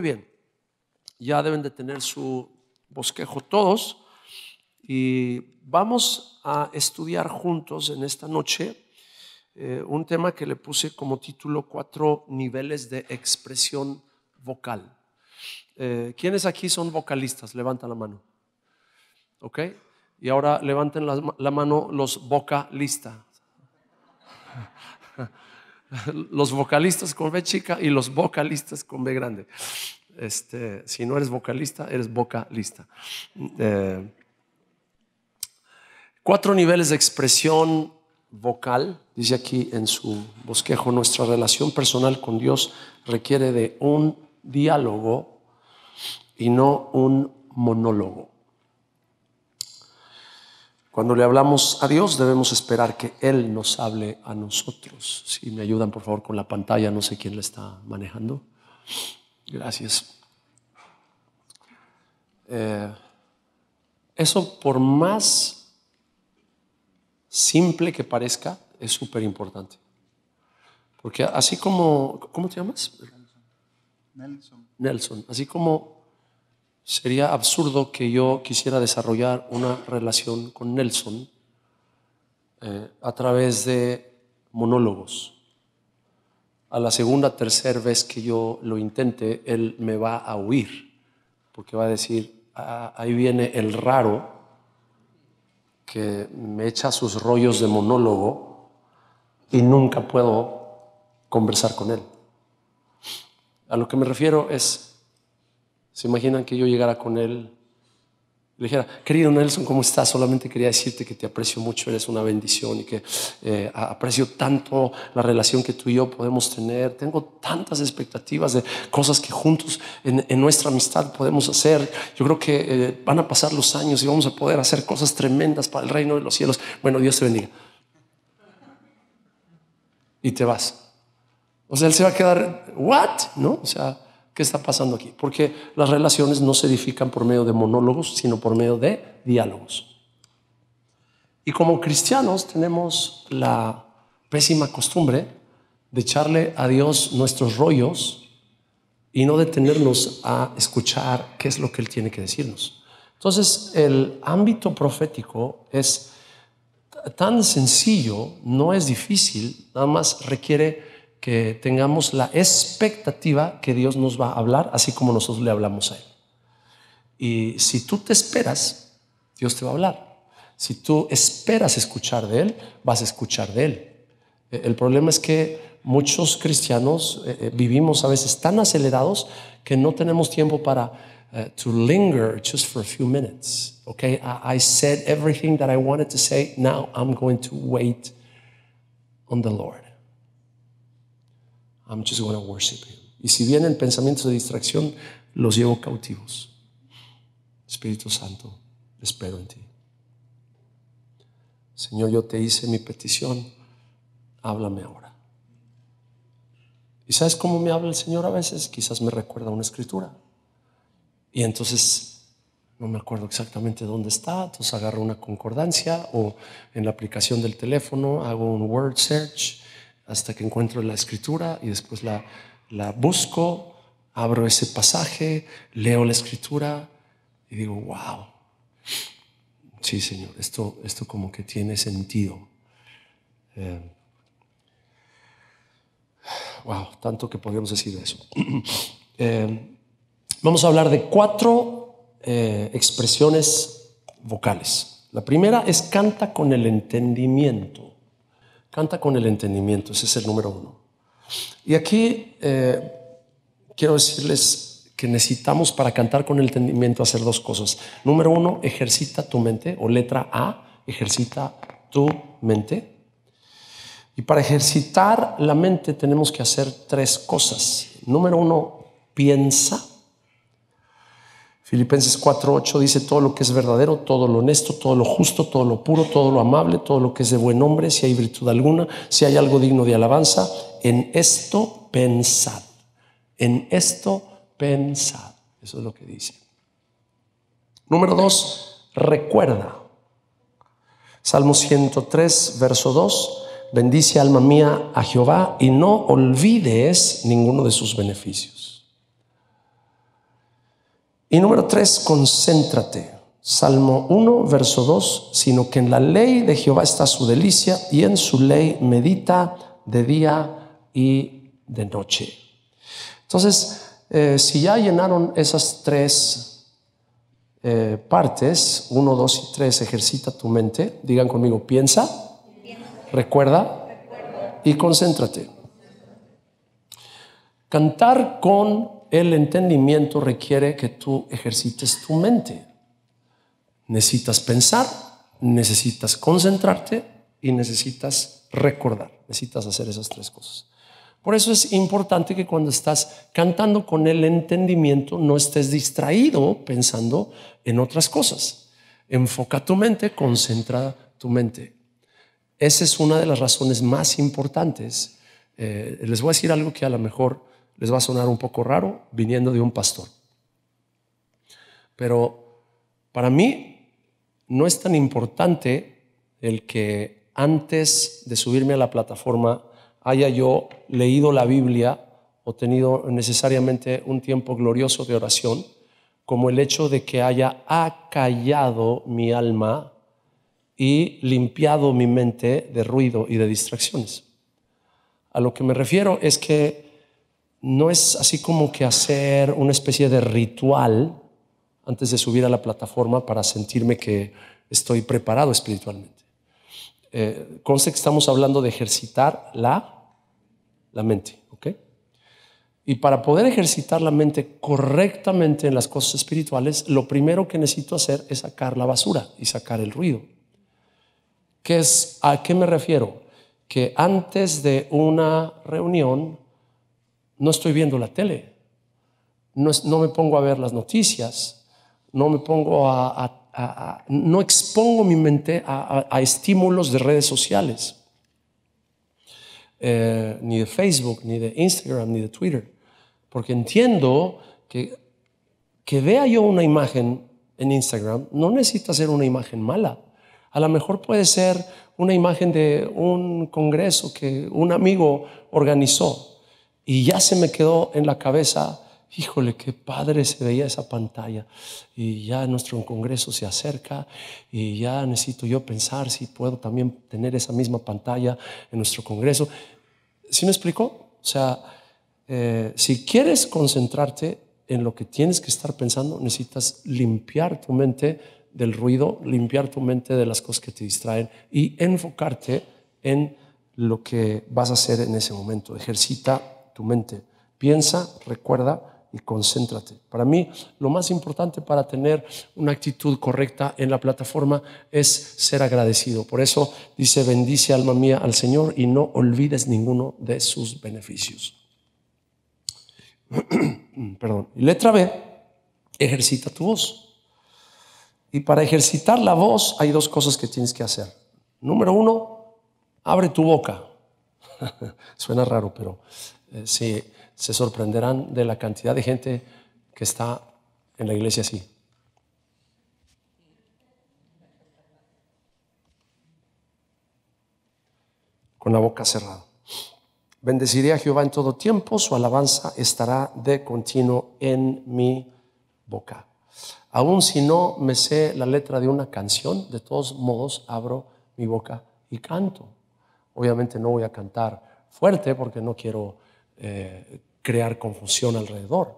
bien, ya deben de tener su bosquejo todos y vamos a estudiar juntos en esta noche eh, un tema que le puse como título Cuatro niveles de expresión vocal. quienes eh, ¿Quiénes aquí son vocalistas? Levanta la mano. ¿Ok? Y ahora levanten la mano los vocalistas. Los vocalistas con B chica y los vocalistas con B grande. Este, si no eres vocalista, eres vocalista. Eh, cuatro niveles de expresión vocal, dice aquí en su bosquejo, nuestra relación personal con Dios requiere de un diálogo y no un monólogo. Cuando le hablamos a Dios debemos esperar que Él nos hable a nosotros. Si me ayudan por favor con la pantalla, no sé quién la está manejando. Gracias. Eh, eso por más simple que parezca, es súper importante. Porque así como, ¿cómo te llamas? Nelson. Nelson, así como Sería absurdo que yo quisiera desarrollar una relación con Nelson eh, a través de monólogos. A la segunda, tercera vez que yo lo intente, él me va a huir, porque va a decir, ah, ahí viene el raro que me echa sus rollos de monólogo y nunca puedo conversar con él. A lo que me refiero es ¿Se imaginan que yo llegara con él? Le dijera, querido Nelson, ¿cómo estás? Solamente quería decirte que te aprecio mucho, eres una bendición y que eh, aprecio tanto la relación que tú y yo podemos tener. Tengo tantas expectativas de cosas que juntos en, nuestra amistad podemos hacer. Yo creo que eh, van a pasar los años y vamos a poder hacer cosas tremendas para el reino de los cielos. Bueno, Dios te bendiga. Y te vas. O sea, él se va a quedar, ¿what? ¿No? O sea... ¿Qué está pasando aquí? Porque las relaciones no se edifican por medio de monólogos, sino por medio de diálogos. Y como cristianos tenemos la pésima costumbre de echarle a Dios nuestros rollos y no detenernos a escuchar qué es lo que Él tiene que decirnos. Entonces, el ámbito profético es tan sencillo, no es difícil, nada más requiere que tengamos la expectativa que Dios nos va a hablar, así como nosotros le hablamos a Él. Y si tú te esperas, Dios te va a hablar. Si tú esperas escuchar de Él, vas a escuchar de Él. Eh, el problema es que muchos cristianos eh, eh, vivimos a veces tan acelerados que no tenemos tiempo para to linger just for a few minutes. Okay, I said everything that I wanted to say. Now I'm going to wait on the Lord worship Y si vienen pensamientos de distracción, los llevo cautivos. Espíritu Santo, espero en ti. Señor, yo te hice mi petición, háblame ahora. ¿Y sabes cómo me habla el Señor a veces? Quizás me recuerda una escritura. Y entonces no me acuerdo exactamente dónde está, entonces agarro una concordancia o en la aplicación del teléfono hago un word search hasta que encuentro la escritura y después la, busco, abro ese pasaje, leo la escritura y digo, wow, sí Señor, esto, esto como que tiene sentido. wow, eh, tanto que podríamos decir eso. Eh, vamos a hablar de cuatro eh, expresiones vocales. La primera es canta con el entendimiento. Canta con el entendimiento, ese es el número uno. Y aquí eh, quiero decirles que necesitamos para cantar con el entendimiento hacer dos cosas. Número uno, ejercita tu mente, o letra A, ejercita tu mente. Y para ejercitar la mente tenemos que hacer tres cosas. Número uno, piensa. Filipenses 4:8 dice todo lo que es verdadero, todo lo honesto, todo lo justo, todo lo puro, todo lo amable, todo lo que es de buen hombre, si hay virtud alguna, si hay algo digno de alabanza, en esto pensad. En esto pensad. Eso es lo que dice. Número 2, recuerda. Salmo 103, verso 2. Bendice alma mía a Jehová y no olvides ninguno de sus beneficios. Y número tres, concéntrate. Salmo 1, verso 2, sino que en la ley de Jehová está su delicia y en su ley medita de día y de noche. Entonces, eh, si ya llenaron esas tres eh, partes, 1, 2 y 3, ejercita tu mente, digan conmigo, piensa, recuerda y concéntrate. Cantar con el entendimiento requiere que tú ejercites tu mente. Necesitas pensar, necesitas concentrarte y necesitas recordar. Necesitas hacer esas tres cosas. Por eso es importante que cuando estás cantando con el entendimiento no estés distraído pensando en otras cosas. Enfoca tu mente, concentra tu mente. Esa es una de las razones más importantes. Eh, les voy a decir algo que a lo mejor les va a sonar un poco raro viniendo de un pastor. Pero para mí no es tan importante el que antes de subirme a la plataforma haya yo leído la Biblia o tenido necesariamente un tiempo glorioso de oración, como el hecho de que haya acallado mi alma y limpiado mi mente de ruido y de distracciones. A lo que me refiero es que no es así como que hacer una especie de ritual antes de subir a la plataforma para sentirme que estoy preparado espiritualmente. Eh, que estamos hablando de ejercitar la, la mente, ¿ok? Y para poder ejercitar la mente correctamente en las cosas espirituales, lo primero que necesito hacer es sacar la basura y sacar el ruido. ¿Qué es, ¿A qué me refiero? Que antes de una reunión no estoy viendo la tele, no, me pongo a ver las noticias, no me pongo a, no expongo mi mente a, estímulos de redes sociales, eh, ni de Facebook, ni de Instagram, ni de Twitter, porque entiendo que que vea yo una imagen en Instagram no necesita ser una imagen mala. A lo mejor puede ser una imagen de un congreso que un amigo organizó y ya se me quedó en la cabeza, híjole, qué padre se veía esa pantalla. Y ya nuestro congreso se acerca y ya necesito yo pensar si puedo también tener esa misma pantalla en nuestro congreso. ¿Sí me explicó? O sea, eh, si quieres concentrarte en lo que tienes que estar pensando, necesitas limpiar tu mente del ruido, limpiar tu mente de las cosas que te distraen y enfocarte en lo que vas a hacer en ese momento. Ejercita mente. Piensa, recuerda y concéntrate. Para mí, lo más importante para tener una actitud correcta en la plataforma es ser agradecido. Por eso dice, bendice alma mía al Señor y no olvides ninguno de sus beneficios. Perdón. Y letra B, ejercita tu voz. Y para ejercitar la voz hay dos cosas que tienes que hacer. Número uno, abre tu boca. Suena raro, pero eh, se, sorprenderán de la cantidad de gente que está en la iglesia así. Con la boca cerrada. Bendeciré a Jehová en todo tiempo, su alabanza estará de continuo en mi boca. Aun si no me sé la letra de una canción, de todos modos abro mi boca y canto. Obviamente no voy a cantar fuerte porque no quiero eh, crear confusión alrededor.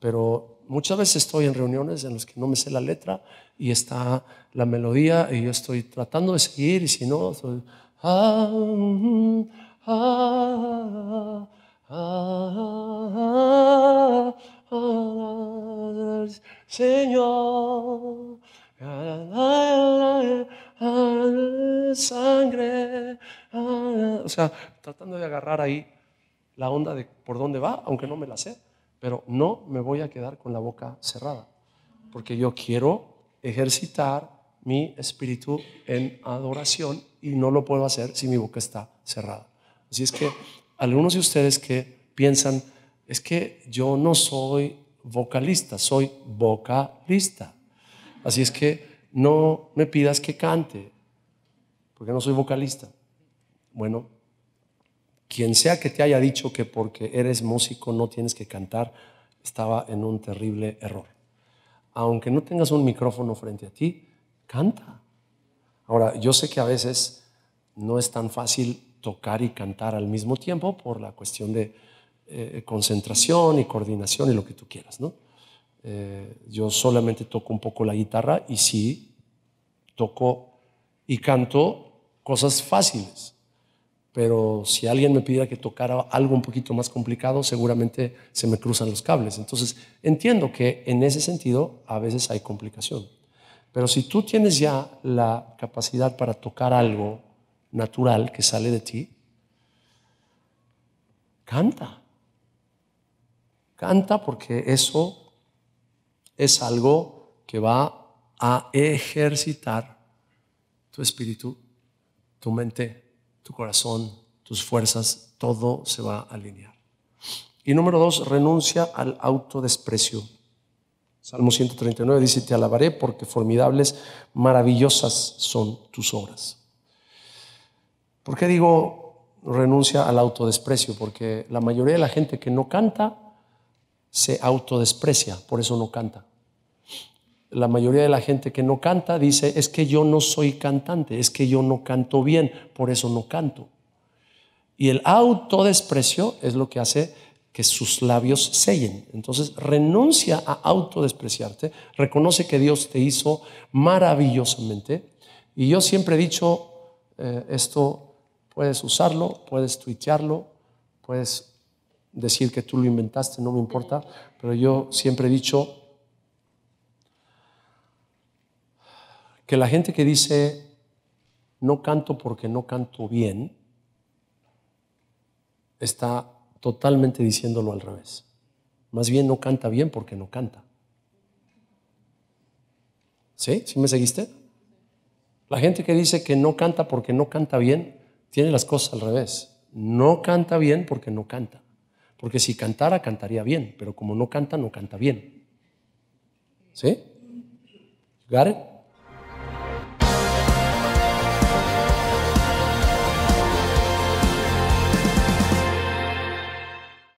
Pero muchas veces estoy en reuniones en las que no me sé la letra y está la melodía y yo estoy tratando de seguir y si no, soy... Ah, ah, ah, Señor, sangre. O sea, tratando de agarrar ahí la onda de por dónde va, aunque no me la sé, pero no me voy a quedar con la boca cerrada, porque yo quiero ejercitar mi espíritu en adoración y no lo puedo hacer si mi boca está cerrada. Así es que algunos de ustedes que piensan, es que yo no soy vocalista, soy vocalista. Así es que no me pidas que cante, porque no soy vocalista. Bueno, quien sea que te haya dicho que porque eres músico no tienes que cantar, estaba en un terrible error. Aunque no tengas un micrófono frente a ti, canta. Ahora, yo sé que a veces no es tan fácil tocar y cantar al mismo tiempo por la cuestión de eh, concentración y coordinación y lo que tú quieras, eh, yo solamente toco un poco la guitarra y sí, toco y canto cosas fáciles pero si alguien me pidiera que tocara algo un poquito más complicado, seguramente se me cruzan los cables. Entonces, entiendo que en ese sentido a veces hay complicación. Pero si tú tienes ya la capacidad para tocar algo natural que sale de ti, canta. Canta porque eso es algo que va a ejercitar tu espíritu, tu mente, tu corazón, tus fuerzas, todo se va a alinear. Y número dos, renuncia al autodesprecio. Salmo 139 dice, te alabaré porque formidables, maravillosas son tus obras. ¿Por qué digo renuncia al autodesprecio? Porque la mayoría de la gente que no canta se autodesprecia, por eso no canta la mayoría de la gente que no canta dice, es que yo no soy cantante, es que yo no canto bien, por eso no canto. Y el autodesprecio es lo que hace que sus labios sellen. Entonces renuncia a autodespreciarte, reconoce que Dios te hizo maravillosamente. Y yo siempre he dicho, eh, esto puedes usarlo, puedes tuitearlo, puedes decir que tú lo inventaste, no me importa, pero yo siempre he dicho, que la gente que dice, no canto porque no canto bien, está totalmente diciéndolo al revés. Más bien no canta bien porque no canta. ¿Sí? ¿Sí me seguiste? La gente que dice que no canta porque no canta bien, tiene las cosas al revés. No canta bien porque no canta. Porque si cantara, cantaría bien, pero como no canta, no canta bien. ¿Sí? Gar.